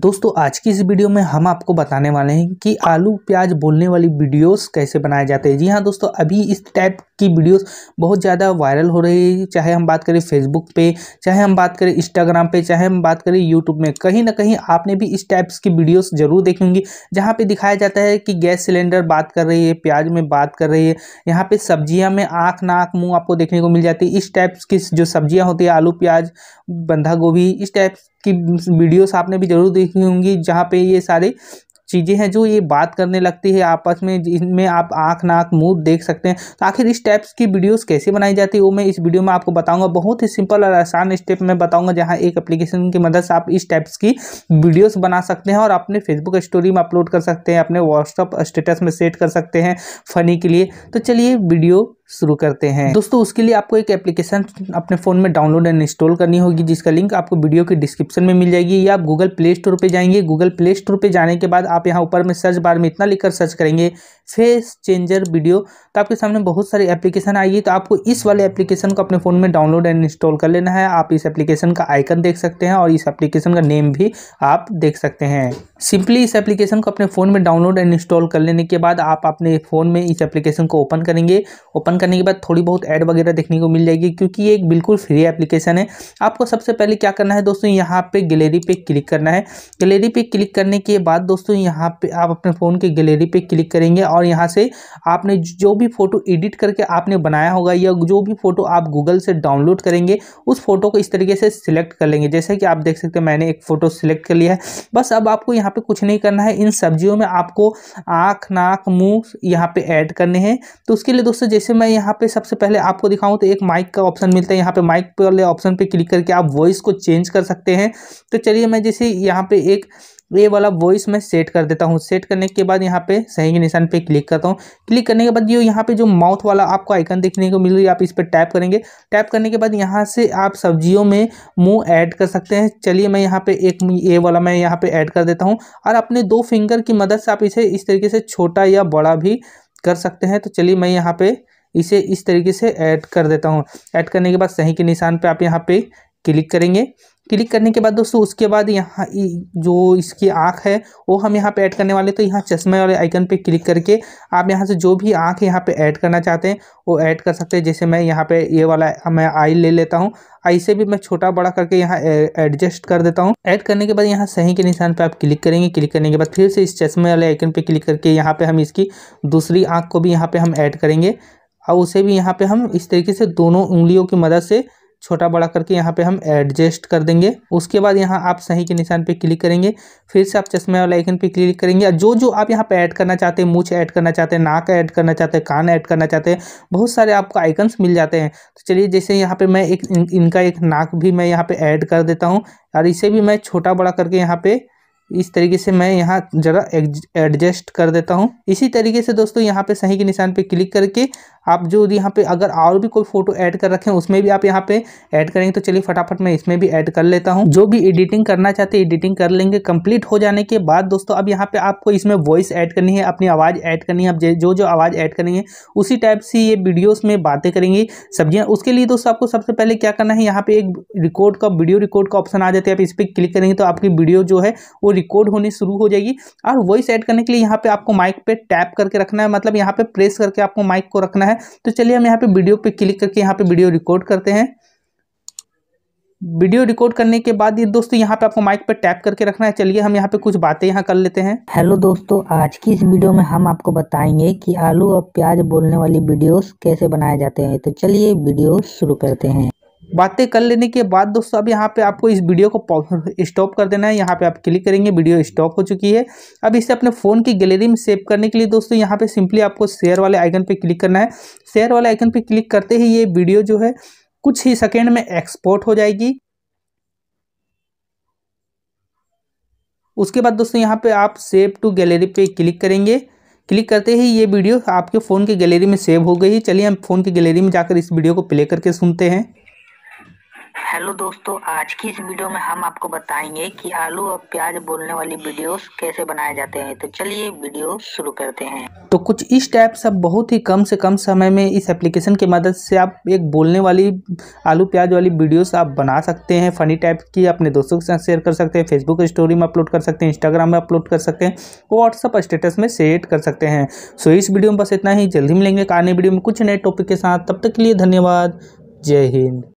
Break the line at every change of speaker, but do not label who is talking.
दोस्तों आज की इस वीडियो में हम आपको बताने वाले हैं कि आलू प्याज बोलने वाली वीडियोस कैसे बनाए जाते हैं जी हाँ दोस्तों अभी इस टाइप की वीडियोस बहुत ज़्यादा वायरल हो रही है चाहे हम बात करें फेसबुक पे चाहे हम बात करें इंस्टाग्राम पे चाहे हम बात करें यूट्यूब में कहीं ना कहीं आपने भी इस टाइप्स की वीडियोस जरूर देखी होंगी जहाँ पर दिखाया जाता है कि गैस सिलेंडर बात कर रही है प्याज में बात कर रही है यहाँ पर सब्जियाँ में आँख नाक मुँह आपको देखने को मिल जाती है इस टाइप्स की जो सब्जियाँ होती है आलू प्याज बंधा गोभी इस टाइप्स की वीडियोस आपने भी ज़रूर देखी होंगी जहाँ पे ये सारे चीज़ें हैं जो ये बात करने लगती है आपस में इनमें आप आँख नाक मुंह देख सकते हैं तो आखिर इस टाइप्स की वीडियोस कैसे बनाई जाती है वो मैं इस वीडियो में आपको बताऊंगा बहुत ही सिंपल और आसान स्टेप में बताऊंगा जहां एक एप्लीकेशन की मदद से आप इस टाइप्स की वीडियोस बना सकते हैं और अपने फेसबुक स्टोरी में अपलोड कर सकते हैं अपने व्हाट्सअप स्टेटस में सेट कर सकते हैं फनी के लिए तो चलिए वीडियो शुरू करते हैं दोस्तों उसके लिए आपको एक एप्लीकेशन अपने फ़ोन में डाउनलोड एंड इंस्टॉल करनी होगी जिसका लिंक आपको वीडियो के डिस्क्रिप्शन में मिल जाएगी या आप गूगल प्ले स्टोर पर जाएंगे गूगल प्ले स्टोर पर जाने के बाद आप यहाँ ऊपर में सर्च बार में इतना लिखकर सर्च करेंगे फेस चेंजर वीडियो तो आपके सामने बहुत सारी एप्लीकेशन आएगी तो आपको इस वाले एप्लीकेशन को अपने फ़ोन में डाउनलोड एंड इंस्टॉल कर लेना है आप इस एप्लीकेशन का आइकन देख सकते हैं और इस एप्लीकेशन का नेम भी आप देख सकते हैं सिंपली इस एप्लीकेशन को अपने फ़ोन में डाउनलोड एंड इंस्टॉल कर लेने के बाद आप अपने फ़ोन में इस एप्लीकेशन को ओपन करेंगे ओपन करने के बाद थोड़ी बहुत ऐड वगैरह देखने को मिल जाएगी क्योंकि ये एक बिल्कुल फ्री एप्लीकेशन है आपको सबसे पहले क्या करना है दोस्तों यहाँ पे गैलरी पे क्लिक करना है गैलरी पे क्लिक करने के बाद दोस्तों यहाँ पे आप अपने फ़ोन के गैलरी पे क्लिक करेंगे और यहाँ से आपने जो भी फ़ोटो एडिट करके आपने बनाया होगा या जो भी फ़ोटो आप गूगल से डाउनलोड करेंगे उस फ़ोटो को इस तरीके से सिलेक्ट कर लेंगे जैसे कि आप देख सकते हैं मैंने एक फ़ोटो सिलेक्ट कर लिया है बस अब आपको यहाँ पर कुछ नहीं करना है इन सब्जियों में आपको आँख नाक मुँह यहाँ पर ऐड करने हैं तो उसके लिए दोस्तों जैसे मैं मैं यहाँ पे सबसे पहले आपको दिखाऊं तो एक माइक का ऑप्शन मिलता है यहाँ पे माइक वाले ऑप्शन पे क्लिक करके आप वॉइस को चेंज कर सकते हैं तो चलिए मैं जैसे यहाँ पे एक ये वाला वॉइस मैं सेट कर देता हूँ सेट करने के बाद यहाँ पे सही के निशान पे क्लिक करता हूँ क्लिक करने के बाद ये यहाँ पे जो माउथ वाला आपको आइकन देखने को मिल रही है आप इस पर टैप करेंगे टैप करने के बाद यहाँ से आप सब्जियों में मुंह ऐड कर सकते हैं चलिए मैं यहाँ पे एक ये वाला मैं यहाँ पे ऐड कर देता हूँ और अपने दो फिंगर की मदद से आप इसे इस तरीके से छोटा या बड़ा भी कर सकते हैं तो चलिए मैं यहाँ पर इसे इस तरीके से ऐड कर देता हूँ ऐड करने के बाद सही के निशान पे आप यहाँ पे क्लिक करेंगे क्लिक करने के बाद दोस्तों उसके बाद यहाँ जो इसकी आँख है वो हम यहाँ पे ऐड करने वाले तो यहाँ चश्मे वाले आइकन पे क्लिक करके आप यहाँ से जो भी आँख यहाँ पे ऐड करना चाहते हैं वो ऐड कर सकते हैं जैसे मैं यहाँ पे ये वाला मैं आई ले लेता हूँ आई से भी मैं छोटा बड़ा करके यहाँ एडजस्ट कर देता हूँ ऐड करने के बाद यहाँ सही के निशान पर आप क्लिक करेंगे क्लिक करने के बाद फिर से इस चश्मे वाले आइकन पर क्लिक करके यहाँ पर हम इसकी दूसरी आँख को भी यहाँ पर हम ऐड करेंगे और उसे भी यहाँ पे हम इस तरीके से दोनों उंगलियों की मदद से छोटा बड़ा करके यहाँ पे हम एडजस्ट कर देंगे उसके बाद यहाँ आप सही के निशान पे क्लिक करेंगे फिर से आप चश्मे वाला आइकन पे क्लिक करेंगे जो जो आप यहाँ पे ऐड करना चाहते हैं मूछ ऐड करना चाहते हैं नाक ऐड करना चाहते हैं कान ऐड करना चाहते हैं बहुत सारे आपको आइकन्स मिल जाते हैं तो चलिए जैसे यहाँ पर मैं एक इन, इनका एक नाक भी मैं यहाँ पर ऐड कर देता हूँ और इसे भी मैं छोटा बड़ा करके यहाँ पर इस तरीके से मैं यहाँ ज़रा एडजस्ट कर देता हूँ इसी तरीके से दोस्तों यहाँ पे सही के निशान पे क्लिक करके आप जो यहाँ पे अगर और भी कोई फोटो ऐड कर रखें उसमें भी आप यहाँ पे ऐड करेंगे तो चलिए फटाफट मैं इसमें भी ऐड कर लेता हूँ जो भी एडिटिंग करना चाहते हैं एडिटिंग कर लेंगे कंप्लीट हो जाने के बाद दोस्तों अब यहाँ पे आपको इसमें वॉइस ऐड करनी है अपनी आवाज़ ऐड करनी है आप जो जो आवाज़ ऐड करेंगे उसी टाइप से ये वीडियोज में बातें करेंगे सब्जियाँ उसके लिए दोस्तों आपको सबसे पहले क्या करना है यहाँ पे एक रिकॉर्ड का वीडियो रिकॉर्ड का ऑप्शन आ जाता है आप इस पर क्लिक करेंगे तो आपकी वीडियो जो है वो रिकॉर्ड होने शुरू हो जाएगी और वॉइस ऐड करने के लिए यहाँ पे आपको माइक पे टैप करके रखना है मतलब यहाँ पे प्रेस करके आपको माइक को रखना है तो चलिए हम यहाँ पे वीडियो पे क्लिक करके यहाँ पे वीडियो रिकॉर्ड करते हैं वीडियो रिकॉर्ड करने के बाद ये दोस्तों यहाँ पे आपको माइक पे टैप करके रखना है चलिए हम यहाँ पे कुछ बातें यहाँ कर लेते हैं हेलो दोस्तों आज की इस वीडियो में हम आपको बताएंगे कि आलू और प्याज बोलने वाली वीडियोस कैसे बनाए जाते हैं तो चलिए वीडियो शुरू करते हैं बातें कर लेने के बाद दोस्तों अब यहाँ पे आपको इस वीडियो को स्टॉप कर देना है यहाँ पे आप क्लिक करेंगे वीडियो स्टॉप हो चुकी है अब इसे अपने फ़ोन की गैलरी में सेव करने के लिए दोस्तों यहाँ पे सिंपली आपको शेयर वाले आइकन पे क्लिक करना है शेयर वाले आइकन पे क्लिक करते ही ये वीडियो जो है कुछ ही सेकेंड में एक्सपोर्ट हो जाएगी उसके बाद दोस्तों यहाँ पर आप सेव टू गैलरी पे क्लिक करेंगे क्लिक करते ही ये वीडियो आपके फ़ोन की गैलरी में सेव हो गई चलिए हम फ़ोन की गैलरी में जाकर इस वीडियो को प्ले करके सुनते हैं हेलो दोस्तों आज की इस वीडियो में हम आपको बताएंगे कि आलू और प्याज बोलने वाली वीडियोस कैसे बनाए जाते हैं तो चलिए वीडियो शुरू करते हैं तो कुछ इस टाइप से बहुत ही कम से कम समय में इस एप्लीकेशन की मदद से आप एक बोलने वाली आलू प्याज वाली वीडियोस आप बना सकते हैं फनी टाइप की अपने दोस्तों के साथ शेयर कर सकते हैं फेसबुक स्टोरी में अपलोड कर सकते हैं इंस्टाग्राम में अपलोड कर सकते हैं व्हाट्सअप स्टेटस में शेयर कर सकते हैं सो इस वीडियो में बस इतना ही जल्दी मिलेंगे आने वीडियो में कुछ नए टॉपिक के साथ तब तक के लिए धन्यवाद जय हिंद